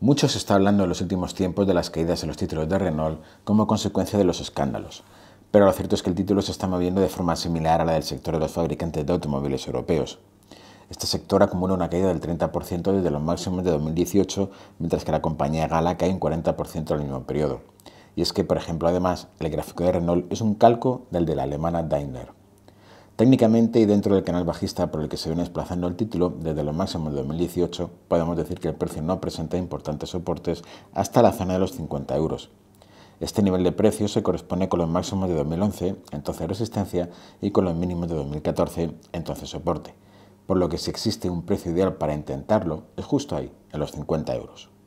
Mucho se está hablando en los últimos tiempos de las caídas en los títulos de Renault como consecuencia de los escándalos, pero lo cierto es que el título se está moviendo de forma similar a la del sector de los fabricantes de automóviles europeos. Este sector acumula una caída del 30% desde los máximos de 2018, mientras que la compañía Gala cae un 40% al mismo periodo. Y es que, por ejemplo, además, el gráfico de Renault es un calco del de la alemana Daimler. Técnicamente y dentro del canal bajista por el que se viene desplazando el título desde los máximos de 2018, podemos decir que el precio no presenta importantes soportes hasta la zona de los 50 euros. Este nivel de precio se corresponde con los máximos de 2011, entonces resistencia, y con los mínimos de 2014, entonces soporte. Por lo que si existe un precio ideal para intentarlo, es justo ahí, en los 50 euros.